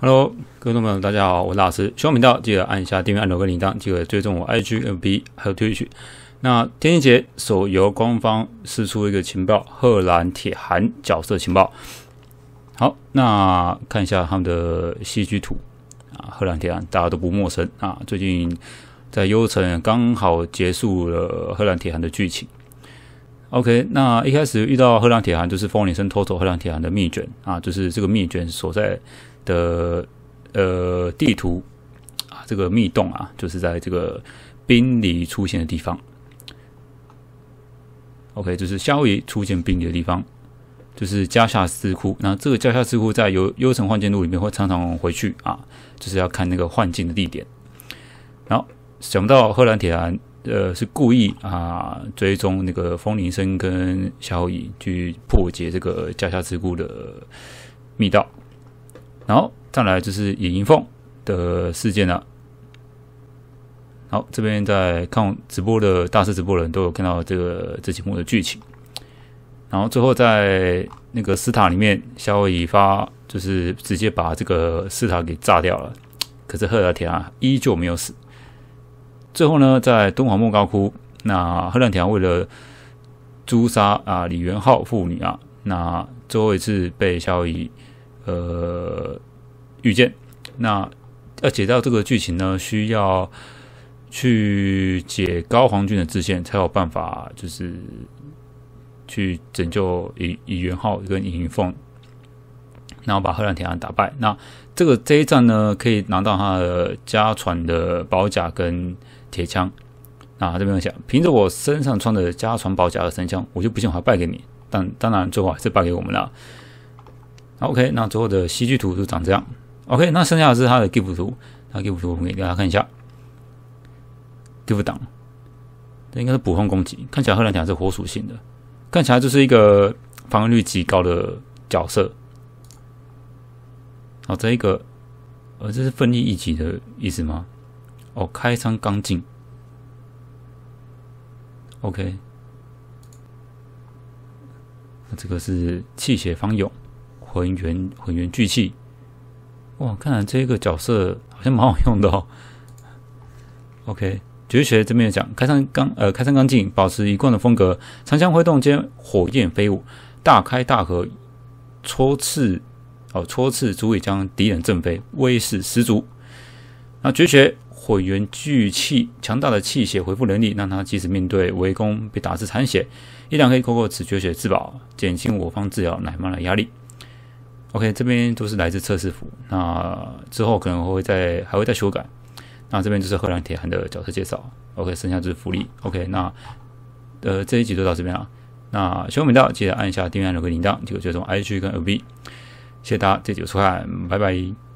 Hello，各位观众朋友，大家好，我是师。喜欢明道，记得按下订阅按钮跟铃铛，记得追踪我 IGFB 还有 Twitch。那天线节手游官方释出一个情报，贺兰铁寒角色情报。好，那看一下他们的戏剧图啊，贺兰铁寒大家都不陌生啊，最近在优城刚好结束了贺兰铁寒的剧情。OK，那一开始遇到贺兰铁函，就是风铃声偷走贺兰铁函的秘卷啊，就是这个秘卷所在的呃地图啊，这个密洞啊，就是在这个冰里出现的地方。OK，就是夏威夷出现冰里的地方，就是加夏石窟。那这个加夏石窟在《幽幽城幻境录》里面会常常回去啊，就是要看那个幻境的地点。然后想到贺兰铁函呃，是故意啊，追踪那个风铃声跟夏乙去破解这个家下之故的密道，然后再来就是尹银凤的事件啊。好，这边在看直播的大师直播人都有看到这个这几幕的剧情，然后最后在那个斯塔里面，夏侯仪发就是直接把这个斯塔给炸掉了，可是赫拉天啊依旧没有死。最后呢，在敦煌莫高窟，那贺兰条为了诛杀啊李元昊父女啊，那最后一次被萧逸呃遇见。那要解掉这个剧情呢，需要去解高皇军的支线，才有办法就是去拯救李李元昊跟李云凤。然后把荷兰铁匠打败，那这个这一战呢，可以拿到他的家传的宝甲跟铁枪。那这边讲，凭着我身上穿的家传宝甲和神枪，我就不信我还败给你。但当然最后还是败给我们了。OK，那最后的戏剧图就长这样。OK，那剩下的是他的 GIF 图，那 GIF 图我们给大家看一下。g i f 档，这应该是普通攻击。看起来荷兰铁是火属性的，看起来就是一个防御力极高的角色。好，这一个，呃，这是奋力一击的意思吗？哦，开仓刚进。o k 那这个是气血方涌，浑元浑元聚气。哇，看来这个角色好像蛮好用的哦。OK，绝学这边讲，开仓刚呃，开仓刚进，保持一贯的风格，长枪挥动间，火焰飞舞，大开大合，戳刺。好，戳刺足以将敌人震飞，威势十足。那绝学火元聚气，强大的气血回复能力，让他即使面对围攻被打至残血，依然可以靠过此绝学自保，减轻我方治疗奶妈的压力。OK，这边都是来自测试服，那之后可能会再还会再修改。那这边就是赫兰铁寒的角色介绍。OK，剩下就是福利。OK，那呃这一集就到这边了。那喜欢频道记得按下订阅、按钮跟铃铛，记得追踪 IG 跟 LB。谢谢大家，继就收看，拜拜。